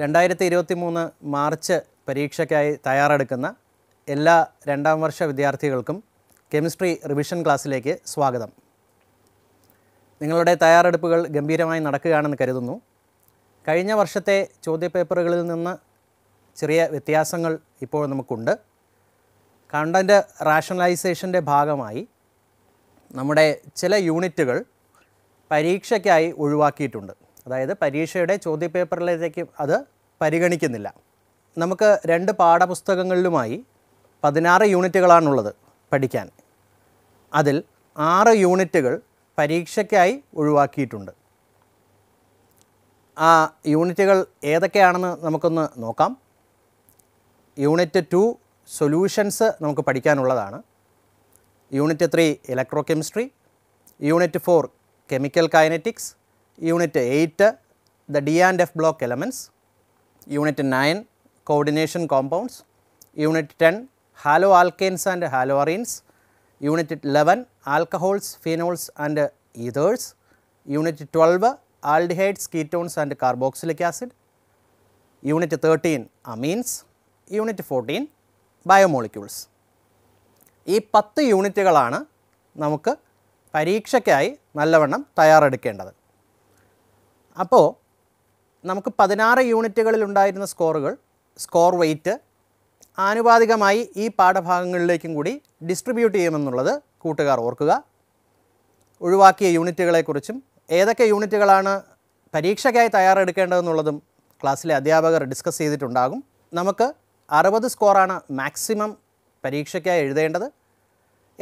രണ്ടായിരത്തി ഇരുപത്തി മൂന്ന് മാർച്ച് പരീക്ഷയ്ക്കായി തയ്യാറെടുക്കുന്ന എല്ലാ രണ്ടാം വർഷ വിദ്യാർത്ഥികൾക്കും കെമിസ്ട്രി റിവിഷൻ ക്ലാസ്സിലേക്ക് സ്വാഗതം നിങ്ങളുടെ തയ്യാറെടുപ്പുകൾ ഗംഭീരമായി നടക്കുകയാണെന്ന് കരുതുന്നു കഴിഞ്ഞ വർഷത്തെ ചോദ്യപേപ്പറുകളിൽ നിന്ന് ചെറിയ വ്യത്യാസങ്ങൾ ഇപ്പോൾ നമുക്കുണ്ട് കണ്ടൻറ്റ് റാഷണലൈസേഷൻ്റെ ഭാഗമായി നമ്മുടെ ചില യൂണിറ്റുകൾ പരീക്ഷയ്ക്കായി ഒഴിവാക്കിയിട്ടുണ്ട് അതായത് പരീക്ഷയുടെ ചോദ്യപേപ്പറിലേക്ക് അത് പരിഗണിക്കുന്നില്ല നമുക്ക് രണ്ട് പാഠപുസ്തകങ്ങളിലുമായി പതിനാറ് യൂണിറ്റുകളാണുള്ളത് പഠിക്കാൻ അതിൽ ആറ് യൂണിറ്റുകൾ പരീക്ഷയ്ക്കായി ഒഴിവാക്കിയിട്ടുണ്ട് ആ യൂണിറ്റുകൾ ഏതൊക്കെയാണെന്ന് നമുക്കൊന്ന് നോക്കാം യൂണിറ്റ് ടു സൊല്യൂഷൻസ് നമുക്ക് പഠിക്കാനുള്ളതാണ് unit three electrochemistry unit four chemical kinetics unit eight the d and f block elements unit nine coordination compounds unit ten haloalkanes and haloarenes unit eleven alcohols phenols and ethers unit twelve aldehydes ketones and carboxylic acid unit thirteen amines unit fourteen biomolecules ഈ പത്ത് യൂണിറ്റുകളാണ് നമുക്ക് പരീക്ഷയ്ക്കായി നല്ലവണ്ണം തയ്യാറെടുക്കേണ്ടത് അപ്പോൾ നമുക്ക് പതിനാറ് യൂണിറ്റുകളിൽ ഉണ്ടായിരുന്ന സ്കോറുകൾ score wait ആനുപാതികമായി ഈ പാഠഭാഗങ്ങളിലേക്കും കൂടി ഡിസ്ട്രിബ്യൂട്ട് ചെയ്യുമെന്നുള്ളത് കൂട്ടുകാർ ഓർക്കുക ഒഴിവാക്കിയ യൂണിറ്റുകളെക്കുറിച്ചും ഏതൊക്കെ യൂണിറ്റുകളാണ് പരീക്ഷയ്ക്കായി തയ്യാറെടുക്കേണ്ടതെന്നുള്ളതും ക്ലാസ്സിലെ അധ്യാപകർ ഡിസ്കസ് ചെയ്തിട്ടുണ്ടാകും നമുക്ക് അറുപത് സ്കോറാണ് മാക്സിമം പരീക്ഷയ്ക്കായി എഴുതേണ്ടത്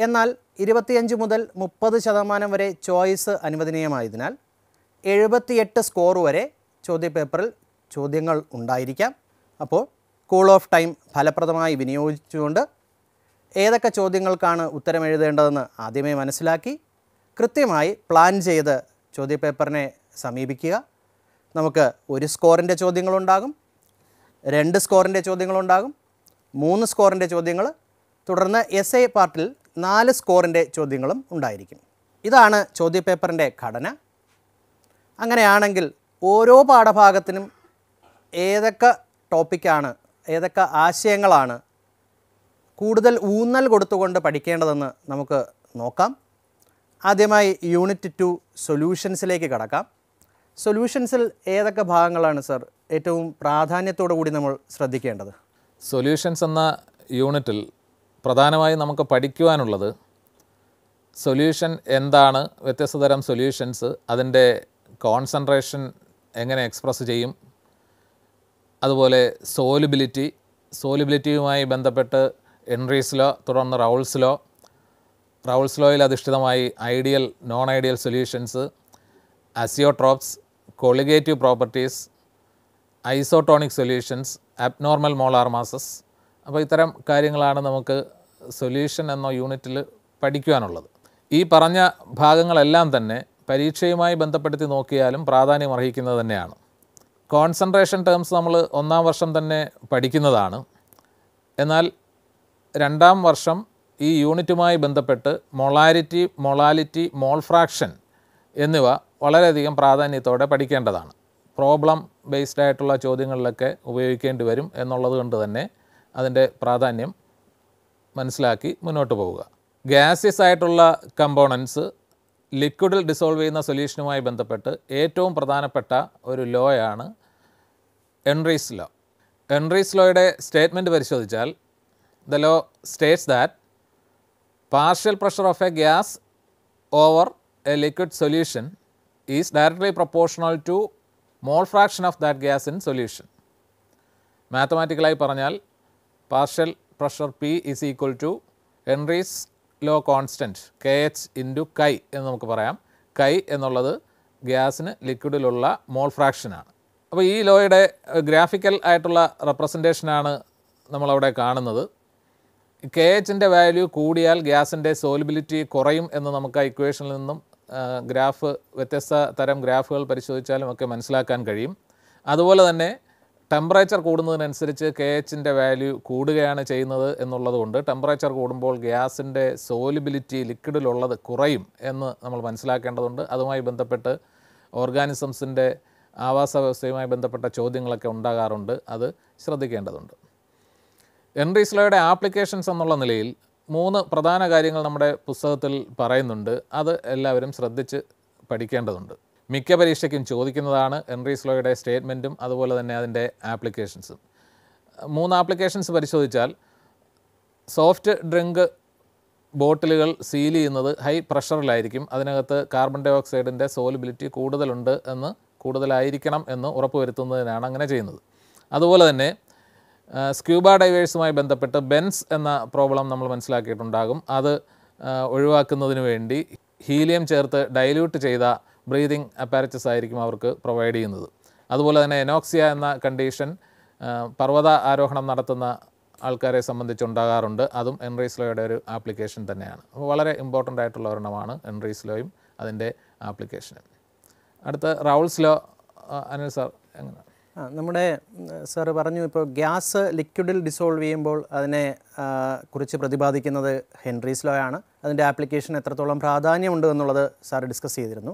എന്നാൽ ഇരുപത്തിയഞ്ച് മുതൽ മുപ്പത് ശതമാനം വരെ ചോയ്സ് അനുവദനീയമായതിനാൽ എഴുപത്തിയെട്ട് സ്കോർ വരെ ചോദ്യപേപ്പറിൽ ചോദ്യങ്ങൾ ഉണ്ടായിരിക്കാം അപ്പോൾ കൂൾ ഓഫ് ടൈം ഫലപ്രദമായി വിനിയോഗിച്ചുകൊണ്ട് ഏതൊക്കെ ചോദ്യങ്ങൾക്കാണ് ഉത്തരം എഴുതേണ്ടതെന്ന് ആദ്യമേ മനസ്സിലാക്കി കൃത്യമായി പ്ലാൻ ചെയ്ത് ചോദ്യപേപ്പറിനെ സമീപിക്കുക നമുക്ക് ഒരു സ്കോറിൻ്റെ ചോദ്യങ്ങളുണ്ടാകും രണ്ട് സ്കോറിൻ്റെ ചോദ്യങ്ങളുണ്ടാകും മൂന്ന് സ്കോറിൻ്റെ ചോദ്യങ്ങൾ തുടർന്ന് എസ് എ പാർട്ടിൽ നാല് സ്കോറിൻ്റെ ചോദ്യങ്ങളും ഉണ്ടായിരിക്കും ഇതാണ് ചോദ്യപേപ്പറിൻ്റെ ഘടന അങ്ങനെയാണെങ്കിൽ ഓരോ പാഠഭാഗത്തിനും ഏതൊക്കെ ടോപ്പിക്കാണ് ഏതൊക്കെ ആശയങ്ങളാണ് കൂടുതൽ ഊന്നൽ കൊടുത്തുകൊണ്ട് പഠിക്കേണ്ടതെന്ന് നമുക്ക് നോക്കാം ആദ്യമായി യൂണിറ്റ് ടു സൊല്യൂഷൻസിലേക്ക് കടക്കാം സൊല്യൂഷൻസിൽ ഏതൊക്കെ ഭാഗങ്ങളാണ് സർ ഏറ്റവും പ്രാധാന്യത്തോടു കൂടി നമ്മൾ ശ്രദ്ധിക്കേണ്ടത് സൊല്യൂഷൻസ് എന്ന യൂണിറ്റിൽ പ്രധാനമായും നമുക്ക് പഠിക്കുവാനുള്ളത് സൊല്യൂഷൻ എന്താണ് വ്യത്യസ്ത തരം സൊല്യൂഷൻസ് അതിൻ്റെ കോൺസെൻട്രേഷൻ എങ്ങനെ എക്സ്പ്രസ് ചെയ്യും അതുപോലെ സോലിബിലിറ്റി സോലിബിലിറ്റിയുമായി ബന്ധപ്പെട്ട് എൻട്രീസിലോ തുടർന്ന് റൗൾസിലോ ലോയിൽ അധിഷ്ഠിതമായി ideal non ideal solutions azeotropes colligative properties isotonic solutions abnormal molar masses അപ്പോൾ ഇത്തരം കാര്യങ്ങളാണ് നമുക്ക് സൊല്യൂഷൻ എന്ന യൂണിറ്റിൽ പഠിക്കുവാനുള്ളത് ഈ പറഞ്ഞ ഭാഗങ്ങളെല്ലാം തന്നെ പരീക്ഷയുമായി ബന്ധപ്പെടുത്തി നോക്കിയാലും പ്രാധാന്യം അർഹിക്കുന്നത് തന്നെയാണ് കോൺസെൻട്രേഷൻ ടേംസ് നമ്മൾ ഒന്നാം വർഷം തന്നെ പഠിക്കുന്നതാണ് എന്നാൽ രണ്ടാം വർഷം ഈ യൂണിറ്റുമായി ബന്ധപ്പെട്ട് മൊളാരിറ്റി മൊളാലിറ്റി മോൾ ഫ്രാക്ഷൻ എന്നിവ വളരെയധികം പ്രാധാന്യത്തോടെ പഠിക്കേണ്ടതാണ് പ്രോബ്ലം ബേസ്ഡ് ആയിട്ടുള്ള ചോദ്യങ്ങളിലൊക്കെ ഉപയോഗിക്കേണ്ടി വരും എന്നുള്ളത് കൊണ്ട് തന്നെ അതിൻ്റെ പ്രാധാന്യം മനസ്സിലാക്കി മുന്നോട്ട് പോവുക ഗ്യാസിയസ് ആയിട്ടുള്ള കമ്പോണൻസ് ലിക്വിഡിൽ ഡിസോൾവ് ചെയ്യുന്ന സൊല്യൂഷനുമായി ബന്ധപ്പെട്ട് ഏറ്റവും പ്രധാനപ്പെട്ട ഒരു ലോയാണ് എൻറീസ് ലോ എൻറീസ് ലോയുടെ സ്റ്റേറ്റ്മെൻറ്റ് പരിശോധിച്ചാൽ the law states that partial pressure of a gas over a liquid solution is directly proportional to mole fraction of that gas in solution മാത്തമാറ്റിക്കലായി പറഞ്ഞാൽ partial pressure P is equal to Henry's law constant K H into chi എന്ന് നമുക്ക് പറയാം കൈ എന്നുള്ളത് ഗ്യാസിന് ലിക്വിഡിലുള്ള മോൾ ഫ്രാക്ഷനാണ് അപ്പോൾ ഈ ലോയുടെ ഗ്രാഫിക്കൽ ആയിട്ടുള്ള റെപ്രസെൻറ്റേഷനാണ് നമ്മളവിടെ കാണുന്നത് കെ എച്ചിൻ്റെ വാല്യൂ കൂടിയാൽ ഗ്യാസിൻ്റെ സോലിബിലിറ്റി കുറയും എന്ന് നമുക്ക് ആ ഇക്വേഷനിൽ നിന്നും ഗ്രാഫ് വ്യത്യസ്ത തരം ഗ്രാഫുകൾ പരിശോധിച്ചാലും ഒക്കെ മനസ്സിലാക്കാൻ കഴിയും അതുപോലെ തന്നെ ടെമ്പറേച്ചർ കൂടുന്നതിനനുസരിച്ച് കെ എച്ചിൻ്റെ വാല്യൂ കൂടുകയാണ് ചെയ്യുന്നത് എന്നുള്ളതുകൊണ്ട് ടെമ്പറേച്ചർ കൂടുമ്പോൾ ഗ്യാസിൻ്റെ സോലിബിലിറ്റി ലിക്വിഡിലുള്ളത് കുറയും എന്ന് നമ്മൾ മനസ്സിലാക്കേണ്ടതുണ്ട് അതുമായി ബന്ധപ്പെട്ട് ഓർഗാനിസംസിൻ്റെ ആവാസ വ്യവസ്ഥയുമായി ബന്ധപ്പെട്ട ചോദ്യങ്ങളൊക്കെ ഉണ്ടാകാറുണ്ട് അത് ശ്രദ്ധിക്കേണ്ടതുണ്ട് എൻറീസ്ലോയുടെ ആപ്ലിക്കേഷൻസ് എന്നുള്ള നിലയിൽ മൂന്ന് പ്രധാന കാര്യങ്ങൾ നമ്മുടെ പുസ്തകത്തിൽ പറയുന്നുണ്ട് അത് എല്ലാവരും ശ്രദ്ധിച്ച് പഠിക്കേണ്ടതുണ്ട് മിക്ക പരീക്ഷയ്ക്കും ചോദിക്കുന്നതാണ് എൻറീസ്ലോയുടെ സ്റ്റേറ്റ്മെൻറ്റും അതുപോലെ തന്നെ അതിൻ്റെ ആപ്ലിക്കേഷൻസും മൂന്ന് ആപ്ലിക്കേഷൻസ് പരിശോധിച്ചാൽ സോഫ്റ്റ് ഡ്രിങ്ക് ബോട്ടിലുകൾ സീൽ ചെയ്യുന്നത് ഹൈ പ്രഷറിലായിരിക്കും അതിനകത്ത് കാർബൺ ഡൈ ഓക്സൈഡിൻ്റെ സോലിബിലിറ്റി കൂടുതലുണ്ട് എന്ന് കൂടുതലായിരിക്കണം എന്ന് ഉറപ്പുവരുത്തുന്നതിനാണ് അങ്ങനെ ചെയ്യുന്നത് അതുപോലെ തന്നെ സ്ക്യൂബ ഡൈവേഴ്സുമായി ബന്ധപ്പെട്ട് ബെൻസ് എന്ന പ്രോബ്ലം നമ്മൾ മനസ്സിലാക്കിയിട്ടുണ്ടാകും അത് ഒഴിവാക്കുന്നതിന് വേണ്ടി ഹീലിയം ചേർത്ത് ഡൈല്യൂട്ട് ചെയ്ത ബ്രീതിങ് അപ്പാരറ്റസ് ആയിരിക്കും അവർക്ക് പ്രൊവൈഡ് ചെയ്യുന്നത് അതുപോലെ തന്നെ എനോക്സിയ എന്ന കണ്ടീഷൻ പർവ്വത ആരോഹണം നടത്തുന്ന ആൾക്കാരെ സംബന്ധിച്ചുണ്ടാകാറുണ്ട് അതും എൻറീസ്ലോയുടെ ഒരു ആപ്ലിക്കേഷൻ തന്നെയാണ് അപ്പോൾ വളരെ ഇമ്പോർട്ടൻ്റ് ആയിട്ടുള്ള ഒരെണ്ണമാണ് എൻറീസ്ലോയും അതിൻ്റെ ആപ്ലിക്കേഷനും അടുത്ത റൗൾസ്ലോ അനിൽ സാർ എങ്ങനെ നമ്മുടെ സാർ പറഞ്ഞു ഇപ്പോൾ ഗ്യാസ് ലിക്വിഡിൽ ഡിസോൾവ് ചെയ്യുമ്പോൾ അതിനെ കുറിച്ച് പ്രതിപാദിക്കുന്നത് ഹെൻറീസ് ലോ ആണ് അതിൻ്റെ ആപ്ലിക്കേഷൻ എത്രത്തോളം പ്രാധാന്യമുണ്ട് എന്നുള്ളത് സാർ ഡിസ്കസ് ചെയ്തിരുന്നു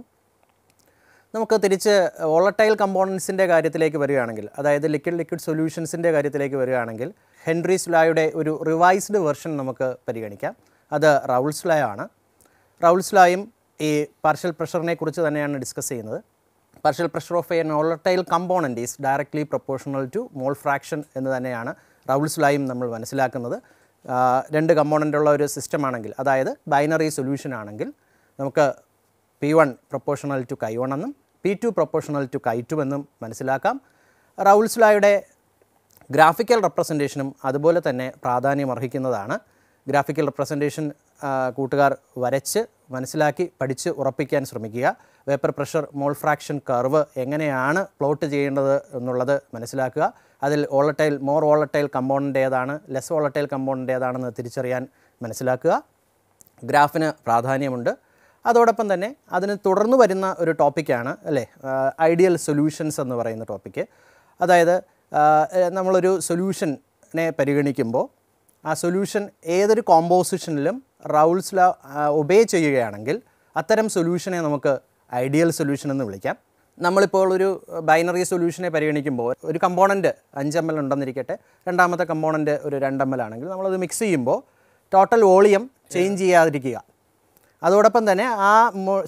നമുക്ക് തിരിച്ച് വോളട്ടൈൽ കമ്പോണൻസിൻ്റെ കാര്യത്തിലേക്ക് വരികയാണെങ്കിൽ അതായത് ലിക്വിഡ് ലിക്വിഡ് സൊല്യൂഷൻസിൻ്റെ കാര്യത്തിലേക്ക് വരികയാണെങ്കിൽ ഹെൻറി സ്ലായുടെ ഒരു റിവൈസ്ഡ് വെർഷൻ നമുക്ക് പരിഗണിക്കാം അത് റൗൾ സ്ലായ ആണ് റൗൾ സ്ലായും ഈ പാർഷ്യൽ പ്രഷറിനെ കുറിച്ച് തന്നെയാണ് ഡിസ്കസ് ചെയ്യുന്നത് partial pressure of a volatile component is directly proportional to mole fraction എന്ന് തന്നെയാണ് റൗൾ സ്ലായും നമ്മൾ മനസ്സിലാക്കുന്നത് രണ്ട് കമ്പോണൻ്റ് ഉള്ള ഒരു സിസ്റ്റം ആണെങ്കിൽ അതായത് ബൈനറി സൊല്യൂഷൻ ആണെങ്കിൽ നമുക്ക് P one proportional to chi one എന്നും P two proportional to chi two എന്നും മനസ്സിലാക്കാം റൗൾസ്ലായുടെ ഗ്രാഫിക്കൽ റെപ്രസെൻറ്റേഷനും അതുപോലെ തന്നെ പ്രാധാന്യം അർഹിക്കുന്നതാണ് ഗ്രാഫിക്കൽ റെപ്രസെൻറ്റേഷൻ കൂട്ടുകാർ വരച്ച് മനസ്സിലാക്കി പഠിച്ച് ഉറപ്പിക്കാൻ ശ്രമിക്കുക vapour pressure mole fraction curve എങ്ങനെയാണ് പ്ലോട്ട് ചെയ്യേണ്ടത് എന്നുള്ളത് മനസ്സിലാക്കുക അതിൽ ഓളട്ടൈൽ മോർ ഓളട്ടൈൽ കമ്പോണൻ്റ് ഏതാണ് ലെസ് ഓളട്ടൈൽ കമ്പോണൻ്റ് ഏതാണെന്ന് തിരിച്ചറിയാൻ മനസ്സിലാക്കുക ഗ്രാഫിന് പ്രാധാന്യമുണ്ട് അതോടൊപ്പം തന്നെ അതിന് തുടർന്ന് വരുന്ന ഒരു ടോപ്പിക്കാണ് അല്ലേ ഐഡിയൽ സൊല്യൂഷൻസ് എന്ന് പറയുന്ന ടോപ്പിക്ക് അതായത് നമ്മളൊരു സൊല്യൂഷനെ പരിഗണിക്കുമ്പോൾ ആ സൊല്യൂഷൻ ഏതൊരു കോമ്പോസിഷനിലും റൗൾസ് ലാ ഒബേ ചെയ്യുകയാണെങ്കിൽ അത്തരം സൊല്യൂഷനെ നമുക്ക് ഐഡിയൽ സൊല്യൂഷൻ എന്ന് വിളിക്കാം നമ്മളിപ്പോൾ ഒരു ബൈനറി സൊല്യൂഷനെ പരിഗണിക്കുമ്പോൾ ഒരു കമ്പോണൻറ്റ് അഞ്ച് എം എൽ ഉണ്ടെന്നിരിക്കട്ടെ രണ്ടാമത്തെ കമ്പോണൻറ്റ് ഒരു രണ്ട് എം എൽ ആണെങ്കിൽ നമ്മളത് മിക്സ് ചെയ്യുമ്പോൾ ടോട്ടൽ വോളിയം ചേഞ്ച് ചെയ്യാതിരിക്കുക അതോടൊപ്പം തന്നെ ആ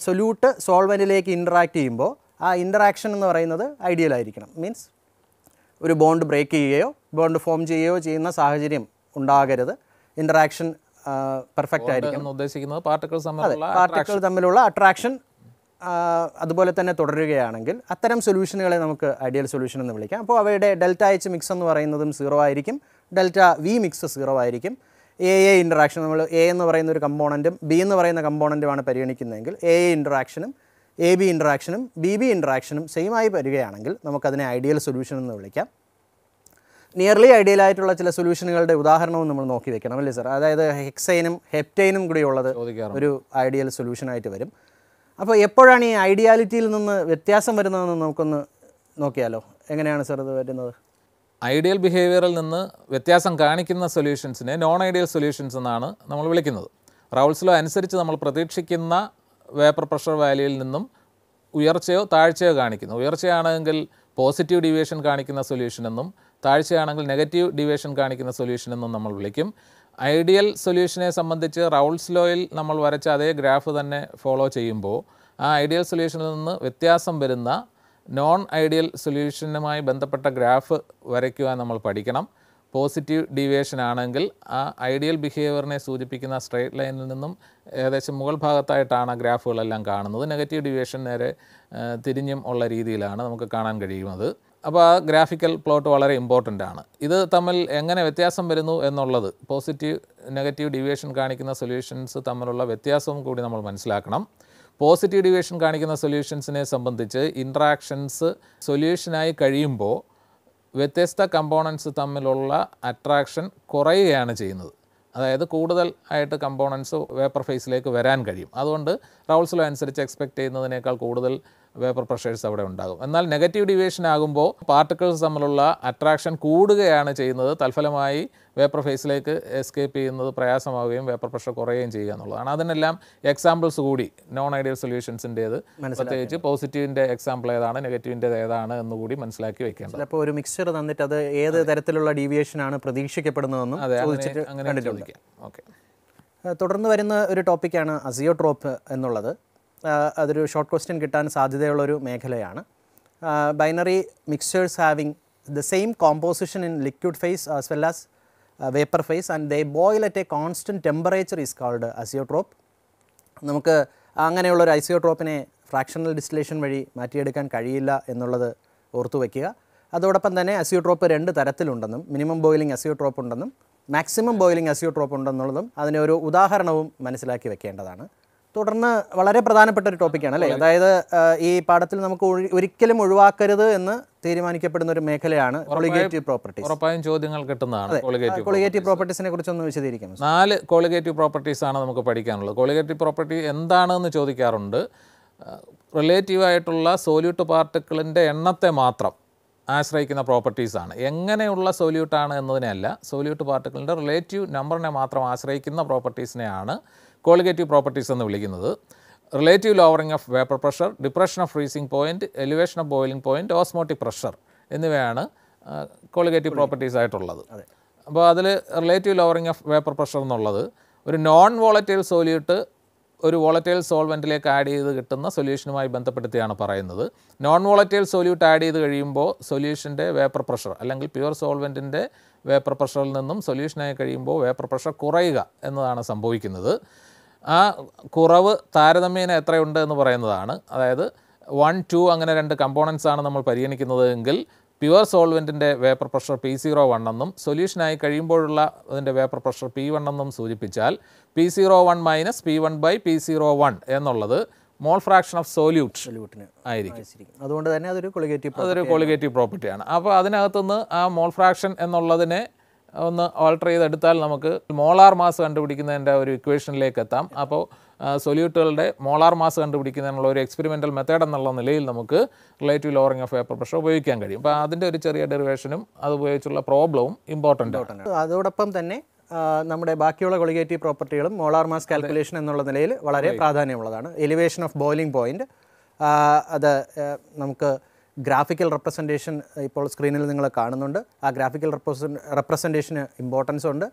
സൊല്യൂട്ട് സോൾവെൻറ്റിലേക്ക് ഇൻട്രാക്ട് ചെയ്യുമ്പോൾ ആ ഇൻട്രാക്ഷൻ എന്ന് പറയുന്നത് ഐഡിയൽ ആയിരിക്കണം മീൻസ് ഒരു ബോണ്ട് ബ്രേക്ക് ചെയ്യുകയോ ബോണ്ട് ഫോം ചെയ്യുകയോ ചെയ്യുന്ന സാഹചര്യം ഉണ്ടാകരുത് ഇൻട്രാക്ഷൻ പെർഫെക്റ്റ് ആയിരിക്കണം ഉദ്ദേശിക്കുന്നത് പാർട്ടിക്കിൾ തമ്മിലുള്ള അട്രാക്ഷൻ അതുപോലെ തന്നെ തുടരുകയാണെങ്കിൽ അത്തരം സൊല്യൂഷനുകളെ നമുക്ക് ഐഡിയൽ സൊല്യൂഷൻ എന്ന് വിളിക്കാം അപ്പോൾ അവയുടെ ഡെൽറ്റ എച്ച് മിക്സ് എന്ന് പറയുന്നതും സീറോ ആയിരിക്കും ഡെൽറ്റ വി മിക്സ് സീറോ ആയിരിക്കും എ എ ഇൻട്രാക്ഷൻ നമ്മൾ എ എന്ന് പറയുന്ന ഒരു കമ്പോണൻറ്റും ബി എന്ന് പറയുന്ന കമ്പോണൻറ്റുമാണ് പരിഗണിക്കുന്നതെങ്കിൽ എ എ ഇൻട്രാക്ഷനും എ ബി ഇൻട്രാക്ഷനും ബി ബി ഇൻട്രാക്ഷനും സെയിമായി വരികയാണെങ്കിൽ നമുക്കതിനെ ഐഡിയൽ സൊല്യൂഷൻ എന്ന് വിളിക്കാം നിയർലി ഐഡിയൽ ആയിട്ടുള്ള ചില സൊല്യൂഷനുകളുടെ ഉദാഹരണവും നമ്മൾ നോക്കി വെക്കണം അല്ലേ സാർ അതായത് ഹെക്സൈനും ഹെപ്റ്റൈനും കൂടിയുള്ളത് ഒരു ഐഡിയൽ സൊല്യൂഷനായിട്ട് വരും അപ്പോൾ എപ്പോഴാണ് ഈ ഐഡിയാലിറ്റിയിൽ നിന്ന് വ്യത്യാസം വരുന്നതെന്ന് നമുക്കൊന്ന് നോക്കിയാലോ എങ്ങനെയാണ് സാർ ഇത് വരുന്നത് ഐഡിയൽ ബിഹേവിയറിൽ നിന്ന് വ്യത്യാസം കാണിക്കുന്ന സൊല്യൂഷൻസിനെ നോൺ ഐഡിയൽ സൊല്യൂഷൻസ് എന്നാണ് നമ്മൾ വിളിക്കുന്നത് റൗൾസ്ലോ അനുസരിച്ച് നമ്മൾ പ്രതീക്ഷിക്കുന്ന വേപ്പർ പ്രഷർ വാല്യൂയിൽ നിന്നും ഉയർച്ചയോ താഴ്ചയോ കാണിക്കുന്നു ഉയർച്ചയാണെങ്കിൽ പോസിറ്റീവ് ഡീവിയേഷൻ കാണിക്കുന്ന സൊല്യൂഷൻ എന്നും താഴ്ചയാണെങ്കിൽ നെഗറ്റീവ് ഡീവിയേഷൻ കാണിക്കുന്ന സൊല്യൂഷൻ എന്നും നമ്മൾ വിളിക്കും ഐഡിയൽ സൊല്യൂഷനെ സംബന്ധിച്ച് റൗൾസ് ലോയിൽ നമ്മൾ വരച്ച അതേ ഗ്രാഫ് തന്നെ ഫോളോ ചെയ്യുമ്പോൾ ആ ഐഡിയൽ സൊല്യൂഷനിൽ നിന്ന് വ്യത്യാസം വരുന്ന നോൺ ഐഡിയൽ സൊല്യൂഷനുമായി ബന്ധപ്പെട്ട ഗ്രാഫ് വരയ്ക്കുവാൻ നമ്മൾ പഠിക്കണം പോസിറ്റീവ് ഡീവിയേഷൻ ആണെങ്കിൽ ആ ഐഡിയൽ ബിഹേവിയറിനെ സൂചിപ്പിക്കുന്ന സ്ട്രെയിറ്റ് ലൈനിൽ നിന്നും ഏകദേശം മുകൾ ഭാഗത്തായിട്ടാണ് ആ ഗ്രാഫുകളെല്ലാം കാണുന്നത് നെഗറ്റീവ് ഡീവിയേഷൻ നേരെ തിരിഞ്ഞും ഉള്ള രീതിയിലാണ് നമുക്ക് കാണാൻ കഴിയുന്നത് അപ്പോൾ ആ ഗ്രാഫിക്കൽ പ്ലോട്ട് വളരെ ഇമ്പോർട്ടൻ്റ് ആണ് ഇത് തമ്മിൽ എങ്ങനെ വ്യത്യാസം വരുന്നു എന്നുള്ളത് പോസിറ്റീവ് നെഗറ്റീവ് ഡീവിയേഷൻ കാണിക്കുന്ന സൊല്യൂഷൻസ് തമ്മിലുള്ള വ്യത്യാസവും കൂടി നമ്മൾ മനസ്സിലാക്കണം പോസിറ്റീവ് ഡിവിയേഷൻ കാണിക്കുന്ന സൊല്യൂഷൻസിനെ സംബന്ധിച്ച് ഇൻട്രാക്ഷൻസ് സൊല്യൂഷനായി കഴിയുമ്പോൾ വ്യത്യസ്ത കമ്പോണൻസ് തമ്മിലുള്ള അട്രാക്ഷൻ കുറയുകയാണ് ചെയ്യുന്നത് അതായത് കൂടുതൽ ആയിട്ട് കമ്പോണൻസ് വേപ്പർ ഫേസിലേക്ക് വരാൻ കഴിയും അതുകൊണ്ട് റൗൾസ് ലോ അനുസരിച്ച് എക്സ്പെക്റ്റ് ചെയ്യുന്നതിനേക്കാൾ കൂടുതൽ വേപ്പർ പ്രഷേഴ്സ് അവിടെ ഉണ്ടാകും എന്നാൽ നെഗറ്റീവ് ഡിവിയേഷൻ ആകുമ്പോൾ പാർട്ടിക്കിൾസ് തമ്മിലുള്ള അട്രാക്ഷൻ കൂടുകയാണ് ചെയ്യുന്നത് തൽഫലമായി വേപ്പർ ഫേസിലേക്ക് എസ്കേപ്പ് ചെയ്യുന്നത് പ്രയാസമാവുകയും വേപ്പർ പ്രഷർ കുറയുകയും ചെയ്യുക എന്നുള്ളതാണ് അതിനെല്ലാം എക്സാമ്പിൾസ് കൂടി നോൺ ഐഡിയൽ സൊല്യൂഷൻസിൻ്റേത് പ്രത്യേകിച്ച് പോസിറ്റീവിൻ്റെ എക്സാമ്പിൾ ഏതാണ് നെഗറ്റീവിൻ്റെ ഏതാണ് എന്ന് കൂടി മനസ്സിലാക്കി വെക്കേണ്ടത് അപ്പോൾ ഒരു മിക്സ്ചർ തന്നിട്ട് അത് ഏത് തരത്തിലുള്ള ഡീവിയേഷൻ ആണ് പ്രതീക്ഷിക്കപ്പെടുന്നതെന്ന് അതെ അങ്ങനെ കണ്ടിട്ടുണ്ട് ഓക്കെ തുടർന്ന് വരുന്ന ഒരു ടോപ്പിക്കാണ് അസിയോട്രോപ്പ് എന്നുള്ളത് അതൊരു ഷോർട്ട് ക്വസ്റ്റ്യൻ കിട്ടാൻ സാധ്യതയുള്ളൊരു മേഖലയാണ് binary mixtures having the same composition in liquid phase as well as vapour phase and they boil at a constant temperature is is azeotrope നമുക്ക് അങ്ങനെയുള്ളൊരു ഒരു ഐസിയോട്രോപ്പിനെ ഫ്രാക്ഷണൽ ഡിസ്റ്റിലേഷൻ വഴി മാറ്റിയെടുക്കാൻ കഴിയില്ല എന്നുള്ളത് ഓർത്തു വയ്ക്കുക അതോടൊപ്പം തന്നെ അസിയോട്രോപ്പ് രണ്ട് തരത്തിലുണ്ടെന്നും മിനിമം ബോയിലിംഗ് അസിയോട്രോപ്പ് ഉണ്ടെന്നും മാക്സിമം ബോയിലിംഗ് അസിയോട്രോപ്പ് ഉണ്ടെന്നുള്ളതും അതിനൊരു ഉദാഹരണവും മനസ്സിലാക്കി വെക്കേണ്ടതാണ് തുടർന്ന് വളരെ പ്രധാനപ്പെട്ട ഒരു ടോപ്പിക്കാണ് അല്ലേ അതായത് ഈ പാഠത്തിൽ നമുക്ക് ഒരിക്കലും ഒഴിവാക്കരുത് എന്ന് തീരുമാനിക്കപ്പെടുന്ന ഒരു മേഖലയാണ് കോളിഗേറ്റീവ് പ്രോപ്പർട്ടീസ് ഉറപ്പായും ചോദ്യങ്ങൾ കിട്ടുന്നതാണ് കോളിഗേറ്റീവ് പ്രോപ്പർട്ടീസിനെ കുറിച്ച് ഒന്ന് വിശദീകരിക്കാം നാല് കോളിഗേറ്റീവ് പ്രോപ്പർട്ടീസ് ആണ് നമുക്ക് പഠിക്കാനുള്ളത് കോളിഗേറ്റീവ് പ്രോപ്പർട്ടി എന്താണെന്ന് ചോദിക്കാറുണ്ട് റിലേറ്റീവായിട്ടുള്ള സോല്യൂട്ട് പാർട്ടിക്കിളിൻ്റെ എണ്ണത്തെ മാത്രം ആശ്രയിക്കുന്ന പ്രോപ്പർട്ടീസാണ് എങ്ങനെയുള്ള സോല്യൂട്ടാണ് എന്നതിനെയല്ല സോല്യൂട്ട് പാർട്ടിക്കിളിൻ്റെ റിലേറ്റീവ് നമ്പറിനെ മാത്രം ആശ്രയിക്കുന്ന പ്രോപ്പർട്ടീസിനെയാണ് കോളിഗേറ്റീവ് പ്രോപ്പർട്ടീസ് എന്ന് വിളിക്കുന്നത് relative lowering of vapour pressure depression of freezing point elevation of boiling point osmotic pressure എന്നിവയാണ് കോളിഗേറ്റീവ് പ്രോപ്പർട്ടീസ് ആയിട്ടുള്ളത് അപ്പോൾ അതിൽ relative lowering of vapour pressure എന്നുള്ളത് ഒരു നോൺ വോളറ്റൈൽ സോല്യൂട്ട് ഒരു വോളറ്റൈൽ സോൾവെൻറ്റിലേക്ക് ആഡ് ചെയ്ത് കിട്ടുന്ന സൊല്യൂഷനുമായി ബന്ധപ്പെടുത്തിയാണ് പറയുന്നത് നോൺ വോളറ്റൈൽ സോല്യൂട്ട് ആഡ് ചെയ്ത് കഴിയുമ്പോൾ സൊല്യൂഷൻ്റെ വേപ്പർ പ്രഷർ അല്ലെങ്കിൽ പ്യുവർ സോൾവെൻറ്റിൻ്റെ വേപ്പർ പ്രഷറിൽ നിന്നും സൊല്യൂഷനായി കഴിയുമ്പോൾ വേപ്പർ പ്രഷർ കുറയുക എന്നതാണ് സംഭവിക്കുന്നത് ആ കുറവ് താരതമ്യേന എത്രയുണ്ട് എന്ന് പറയുന്നതാണ് അതായത് വൺ ടു അങ്ങനെ രണ്ട് കമ്പോണൻസ് ആണ് നമ്മൾ പരിഗണിക്കുന്നത് എങ്കിൽ പ്യുവർ സോൾവെൻറ്റിൻ്റെ vapour pressure P zero one എന്നും സൊല്യൂഷനായി കഴിയുമ്പോഴുള്ള അതിൻ്റെ വേപ്പർ പ്രഷർ പി വൺ എന്നും സൂചിപ്പിച്ചാൽ P zero one minus P one by P zero one എന്നുള്ളത് മോൾ ഫ്രാക്ഷൻ ഓഫ് സോല്യൂട്ട് സൊല്യൂട്ടിന് ആയിരിക്കും അതുകൊണ്ട് തന്നെ അതൊരു കൊളിഗേറ്റീവ് അതൊരു കൊളിഗേറ്റീവ് പ്രോപ്പർട്ടിയാണ് അപ്പോൾ അതിനകത്തുനിന്ന് ആ മോൾ ഫ്രാക്ഷൻ എന്നുള്ളതിനെ ഒന്ന് ഓൾട്ടർ ചെയ്തെടുത്താൽ നമുക്ക് മോളാർ മാസ് കണ്ടുപിടിക്കുന്നതിൻ്റെ ഒരു ഇക്വേഷനിലേക്ക് എത്താം അപ്പോൾ സൊല്യൂട്ടുകളുടെ മോളാർ മാസ് കണ്ടുപിടിക്കുന്നതിനുള്ള ഒരു എക്സ്പെരിമെൻ്റൽ മെത്തേഡ് എന്നുള്ള നിലയിൽ നമുക്ക് relative lowering of vapour pressure ഉപയോഗിക്കാൻ കഴിയും അപ്പോൾ അതിൻ്റെ ഒരു ചെറിയ ഡെറിവേഷനും അത് ഉപയോഗിച്ചുള്ള പ്രോബ്ലവും ഇമ്പോർട്ടൻ്റ് അതോടൊപ്പം തന്നെ നമ്മുടെ ബാക്കിയുള്ള കൊളിഗേറ്റീവ് പ്രോപ്പർട്ടികളും മോളാർ മാസ് കാൽക്കുലേഷൻ എന്നുള്ള നിലയിൽ വളരെ പ്രാധാന്യമുള്ളതാണ് എലിവേഷൻ ഓഫ് ബോയിലിംഗ് പോയിന്റ് അത് നമുക്ക് ഗ്രാഫിക്കൽ റെപ്രസെൻറ്റേഷൻ ഇപ്പോൾ സ്ക്രീനിൽ നിങ്ങൾ കാണുന്നുണ്ട് ആ ഗ്രാഫിക്കൽ റെപ്രസെൻ റെപ്രസെൻറ്റേഷന് ഇമ്പോർട്ടൻസ് ഉണ്ട്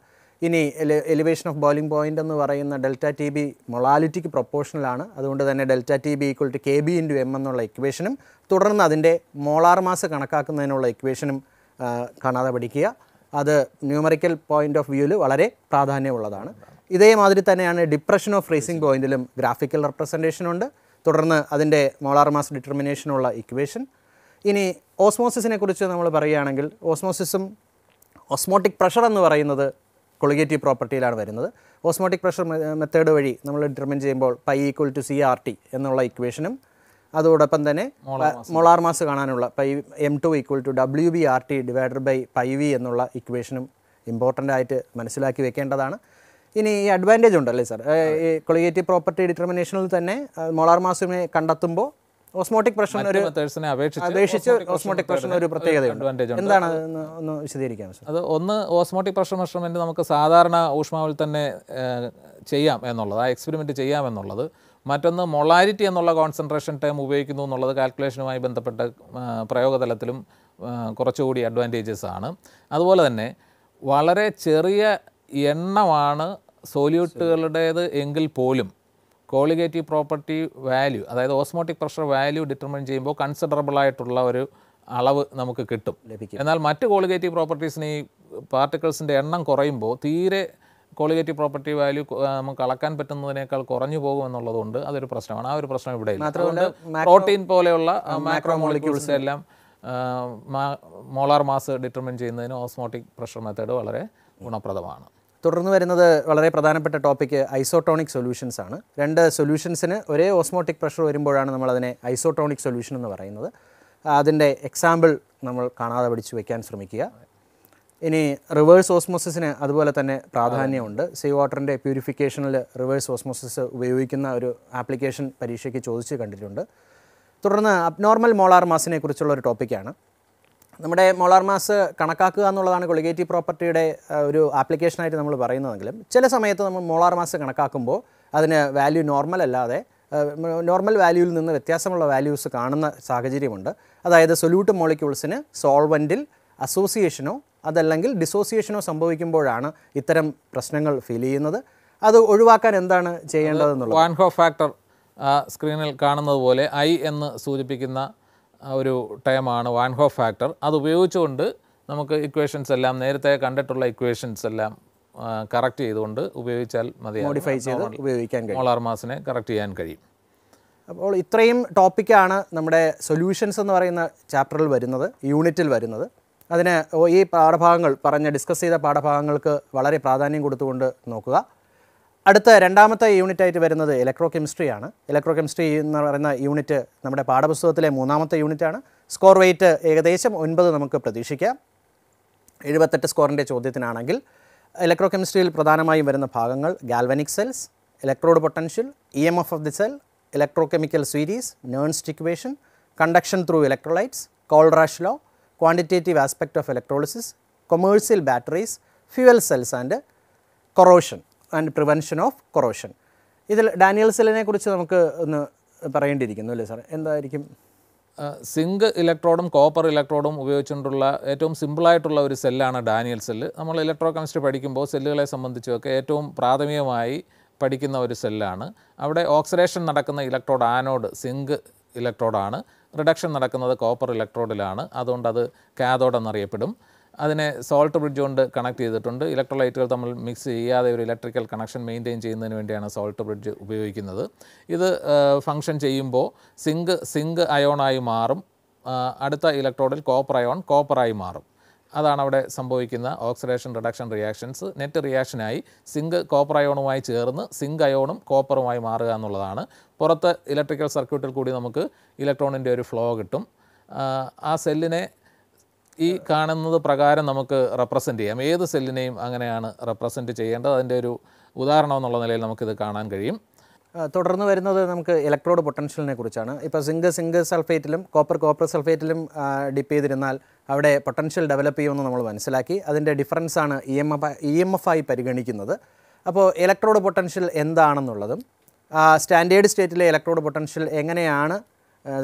ഇനി എലിവേഷൻ ഓഫ് ബോയിലിംഗ് പോയിന്റ് എന്ന് പറയുന്ന ഡെൽറ്റ ടി ബി മൊളാലിറ്റിക്ക് പ്രൊപ്പോഷണലാണ് അതുകൊണ്ട് തന്നെ delta T B equal to K B into m എന്നുള്ള ഇക്വേഷനും തുടർന്ന് അതിൻ്റെ മോളാർ മാസ് കണക്കാക്കുന്നതിനുള്ള ഇക്വേഷനും കാണാതെ പഠിക്കുക അത് ന്യൂമറിക്കൽ പോയിന്റ് ഓഫ് വ്യൂവിൽ വളരെ പ്രാധാന്യമുള്ളതാണ് ഇതേമാതിരി തന്നെയാണ് ഡിപ്രഷൻ ഓഫ് ഫ്രീസിംഗ് പോയിന്റിലും ഗ്രാഫിക്കൽ റെപ്രസെൻറ്റേഷൻ ഉണ്ട് തുടർന്ന് അതിൻ്റെ മോളാർ മാസ് ഡിറ്റർമിനേഷനുള്ള ഇക്വേഷൻ ഇനി ഓസ്മോസിസിനെ കുറിച്ച് നമ്മൾ പറയുകയാണെങ്കിൽ ഓസ്മോസിസും ഓസ്മോട്ടിക് പ്രഷർ എന്ന് പറയുന്നത് കൊളിഗേറ്റീവ് പ്രോപ്പർട്ടിയിലാണ് വരുന്നത് ഓസ്മോട്ടിക് പ്രഷർ മെത്തേഡ് വഴി നമ്മൾ ഡിറ്റർമിൻ ചെയ്യുമ്പോൾ pi equal to C R T എന്നുള്ള ഇക്വേഷനും അതോടൊപ്പം തന്നെ മൊളാർ മാസ് കാണാനുള്ള pi M two equal to W B R T divided by pi V എന്നുള്ള ഇക്വേഷനും ഇമ്പോർട്ടൻ്റ് ആയിട്ട് മനസ്സിലാക്കി വെക്കേണ്ടതാണ് ഇനി ഈ അഡ്വാൻറ്റേജ് ഉണ്ടല്ലേ സാർ ഈ കൊളിഗേറ്റീവ് പ്രോപ്പർട്ടി ഡിറ്റർമിനേഷനിൽ തന്നെ മൊളാർ മാസിനെ കണ്ടെത്തുമ്പോൾ ഓസ്മോട്ടിക് പ്രഷർ ഒരു അപേക്ഷിച്ച് ഓസ്മോട്ടിക് പ്രഷർ ഒരു പ്രത്യേകതയുണ്ട് എന്താണ് ഒന്ന് സാർ അത് ഒന്ന് ഓസ്മോട്ടിക് പ്രഷർ മെഷർമെൻറ്റ് നമുക്ക് സാധാരണ ഊഷ്മാവിൽ തന്നെ ചെയ്യാം എന്നുള്ളത് ആ എക്സ്പെരിമെൻറ്റ് ചെയ്യാം എന്നുള്ളത് മറ്റൊന്ന് മൊളാരിറ്റി എന്നുള്ള കോൺസെൻട്രേഷൻ ടേം ഉപയോഗിക്കുന്നു എന്നുള്ളത് കാൽക്കുലേഷനുമായി ബന്ധപ്പെട്ട പ്രയോഗതലത്തിലും കുറച്ചുകൂടി അഡ്വാൻറ്റേജസ് ആണ് അതുപോലെ തന്നെ വളരെ ചെറിയ എണ്ണമാണ് സോല്യൂട്ടുകളുടേത് എങ്കിൽ പോലും കോളിഗേറ്റീവ് പ്രോപ്പർട്ടി വാല്യൂ അതായത് ഓസ്മോട്ടിക് പ്രഷർ വാല്യൂ ഡിറ്റർമിൻ ചെയ്യുമ്പോൾ കൺസിഡറബിൾ ആയിട്ടുള്ള ഒരു അളവ് നമുക്ക് കിട്ടും എന്നാൽ മറ്റ് കോളിഗേറ്റീവ് പ്രോപ്പർട്ടീസിന് ഈ പാർട്ടിക്കിൾസിൻ്റെ എണ്ണം കുറയുമ്പോൾ തീരെ കോളിഗേറ്റീവ് പ്രോപ്പർട്ടി വാല്യൂ നമുക്ക് അളക്കാൻ പറ്റുന്നതിനേക്കാൾ കുറഞ്ഞു പോകും എന്നുള്ളതുകൊണ്ട് അതൊരു പ്രശ്നമാണ് ആ ഒരു പ്രശ്നം ഇവിടെ പ്രോട്ടീൻ പോലെയുള്ള മാക്രോമോളിക്യൂൾസ് എല്ലാം മോളാർ മാസ് ഡിറ്റർമിൻ ചെയ്യുന്നതിന് ഓസ്മോട്ടിക് പ്രഷർ മെത്തേഡ് വളരെ ഗുണപ്രദമാണ് തുടർന്ന് വരുന്നത് വളരെ പ്രധാനപ്പെട്ട ടോപ്പിക് ഐസോട്ടോണിക് സൊല്യൂഷൻസ് ആണ് രണ്ട് സൊല്യൂഷൻസിന് ഒരേ ഓസ്മോട്ടിക് പ്രഷർ വരുമ്പോഴാണ് നമ്മൾ അതിനെ ഐസോട്ടോണിക് സൊല്യൂഷൻ എന്ന് പറയുന്നത് അതിൻ്റെ എക്സാമ്പിൾ നമ്മൾ കാണാതെ പഠിച്ചു വയ്ക്കാൻ ശ്രമിക്കുക ഇനി റിവേഴ്സ് ഓസ്മോസിന് അതുപോലെ തന്നെ പ്രാധാന്യമുണ്ട് സീ വാട്ടറിൻ്റെ പ്യൂരിഫിക്കേഷനിൽ റിവേഴ്സ് ഓസ്മോസിസ് ഉപയോഗിക്കുന്ന ഒരു ആപ്ലിക്കേഷൻ പരീക്ഷയ്ക്ക് ചോദിച്ച് കണ്ടിട്ടുണ്ട് തുടർന്ന് അബ്നോർമൽ മോളാർ മാസിനെ കുറിച്ചുള്ള ഒരു ടോപ്പിക്കാണ് നമ്മുടെ മോളാർ മാസ് കണക്കാക്കുക എന്നുള്ളതാണ് കൊളിഗേറ്റീവ് പ്രോപ്പർട്ടിയുടെ ഒരു ആപ്ലിക്കേഷനായിട്ട് നമ്മൾ പറയുന്നതെങ്കിലും ചില സമയത്ത് നമ്മൾ മോളാർ മാസ് കണക്കാക്കുമ്പോൾ അതിന് വാല്യൂ നോർമൽ അല്ലാതെ നോർമൽ വാല്യൂവിൽ നിന്ന് വ്യത്യാസമുള്ള വാല്യൂസ് കാണുന്ന സാഹചര്യമുണ്ട് അതായത് സൊല്യൂട്ട് മോളിക്യൂൾസിന് സോൾവൻറ്റിൽ അസോസിയേഷനോ അതല്ലെങ്കിൽ ഡിസോസിയേഷനോ സംഭവിക്കുമ്പോഴാണ് ഇത്തരം പ്രശ്നങ്ങൾ ഫീൽ ചെയ്യുന്നത് അത് ഒഴിവാക്കാൻ എന്താണ് ചെയ്യേണ്ടതെന്നുള്ളത് വാൻഹോ ഫാക്ടർ സ്ക്രീനിൽ കാണുന്നത് പോലെ ഐ എന്ന് സൂചിപ്പിക്കുന്ന ഒരു ടൈമാണ് വാൻഹോ ഫാക്ടർ അത് ഉപയോഗിച്ചുകൊണ്ട് നമുക്ക് ഇക്വേഷൻസ് എല്ലാം നേരത്തെ കണ്ടിട്ടുള്ള ഇക്വേഷൻസ് എല്ലാം കറക്റ്റ് ചെയ്തുകൊണ്ട് ഉപയോഗിച്ചാൽ മതി മോഡിഫൈ ചെയ്ത് ഉപയോഗിക്കാൻ കഴിയും മോളാർ മാസിനെ കറക്റ്റ് ചെയ്യാൻ കഴിയും അപ്പോൾ ഇത്രയും ടോപ്പിക്കാണ് നമ്മുടെ സൊല്യൂഷൻസ് എന്ന് പറയുന്ന ചാപ്റ്ററിൽ വരുന്നത് യൂണിറ്റിൽ വരുന്നത് അതിന് ഈ പാഠഭാഗങ്ങൾ പറഞ്ഞ ഡിസ്കസ് ചെയ്ത പാഠഭാഗങ്ങൾക്ക് വളരെ പ്രാധാന്യം കൊടുത്തുകൊണ്ട് നോക്കുക അടുത്ത രണ്ടാമത്തെ യൂണിറ്റ് ആയിട്ട് വരുന്നത് ഇലക്ട്രോ കെമിസ്ട്രിയാണ് ഇലക്ട്രോ കെമിസ്ട്രി എന്ന് പറയുന്ന യൂണിറ്റ് നമ്മുടെ പാഠപുസ്തകത്തിലെ മൂന്നാമത്തെ യൂണിറ്റാണ് സ്കോർ വെയിറ്റ് ഏകദേശം ഒൻപത് നമുക്ക് പ്രതീക്ഷിക്കാം എഴുപത്തെട്ട് സ്കോറിൻ്റെ ചോദ്യത്തിനാണെങ്കിൽ ഇലക്ട്രോ കെമിസ്ട്രിയിൽ പ്രധാനമായും വരുന്ന ഭാഗങ്ങൾ galvanic cells electrode potential E M F of the cell electrochemical series Nernst equation equation conduction through electrolytes Kohlrausch law quantitative aspect of electrolysis commercial batteries fuel cells and corrosion and prevention of corrosion. ഇതിൽ Daniell സെല്ലിനെ കുറിച്ച് നമുക്ക് ഒന്ന് പറയേണ്ടിയിരിക്കുന്നു അല്ലേ sir എന്തായിരിക്കും zinc ഇലക്ട്രോഡും copper ഇലക്ട്രോഡും ഉപയോഗിച്ചുകൊണ്ടുള്ള ഏറ്റവും സിമ്പിളായിട്ടുള്ള ഒരു സെല്ലാണ് ഡാനിയൽ സെല്ല് നമ്മൾ ഇലക്ട്രോ കെമിസ്ട്രി പഠിക്കുമ്പോൾ സെല്ലുകളെ സംബന്ധിച്ചൊക്കെ ഏറ്റവും പ്രാഥമികമായി പഠിക്കുന്ന ഒരു സെല്ലാണ് അവിടെ ഓക്സിഡേഷൻ നടക്കുന്ന ഇലക്ട്രോഡ് ആനോഡ് സിങ്ക് ഇലക്ട്രോഡാണ് റിഡക്ഷൻ നടക്കുന്നത് കോപ്പർ ഇലക്ട്രോഡിലാണ് അതുകൊണ്ട് അത് കാതോഡ് എന്നറിയപ്പെടും അതിനെ സോൾട്ട് ബ്രിഡ്ജ് കൊണ്ട് കണക്ട് ചെയ്തിട്ടുണ്ട് ഇലക്ട്രോലൈറ്റുകൾ തമ്മിൽ മിക്സ് ചെയ്യാതെ ഒരു ഇലക്ട്രിക്കൽ കണക്ഷൻ മെയിൻറ്റെയിൻ ചെയ്യുന്നതിന് വേണ്ടിയാണ് സോൾട്ട് ബ്രിഡ്ജ് ഉപയോഗിക്കുന്നത് ഇത് ഫങ്ഷൻ ചെയ്യുമ്പോൾ സിങ്ക് സിങ്ക് അയോണായി മാറും അടുത്ത ഇലക്ട്രോഡിൽ കോപ്പർ അയോൺ കോപ്പറായി മാറും അതാണ് അവിടെ സംഭവിക്കുന്ന ഓക്സിഡേഷൻ റിഡക്ഷൻ റിയാക്ഷൻസ് നെറ്റ് റിയാക്ഷനായി സിങ്ക് കോപ്പർ അയോണുമായി ചേർന്ന് സിങ്ക് അയോണും കോപ്പറുമായി മാറുക എന്നുള്ളതാണ് പുറത്ത് ഇലക്ട്രിക്കൽ സർക്യൂട്ടിൽ കൂടി നമുക്ക് ഇലക്ട്രോണിൻ്റെ ഒരു ഫ്ലോ കിട്ടും ആ സെല്ലിനെ ഈ കാണുന്നത് പ്രകാരം നമുക്ക് റെപ്രസെൻ്റ് ചെയ്യാം ഏത് സെല്ലിനെയും അങ്ങനെയാണ് റെപ്രസെൻ്റ് ചെയ്യേണ്ടത് അതിൻ്റെ ഒരു ഉദാഹരണം എന്നുള്ള നിലയിൽ നമുക്കിത് കാണാൻ കഴിയും തുടർന്ന് വരുന്നത് നമുക്ക് ഇലക്ട്രോഡ് പൊട്ടൻഷ്യലിനെ കുറിച്ചാണ് ഇപ്പോൾ സിങ്ക് സിങ്ക് സൾഫേറ്റിലും കോപ്പർ കോപ്പർ സൾഫേറ്റിലും ഡിപ്പ് ചെയ്തിരുന്നാൽ അവിടെ പൊട്ടൻഷ്യൽ ഡെവലപ്പ് ചെയ്യുമെന്ന് നമ്മൾ മനസ്സിലാക്കി അതിൻ്റെ ഡിഫറൻസാണ് E M F E M F ആയി പരിഗണിക്കുന്നത് അപ്പോൾ ഇലക്ട്രോഡ് പൊട്ടൻഷ്യൽ എന്താണെന്നുള്ളതും സ്റ്റാൻഡേർഡ് സ്റ്റേറ്റിലെ ഇലക്ട്രോഡ് പൊട്ടൻഷ്യൽ എങ്ങനെയാണ്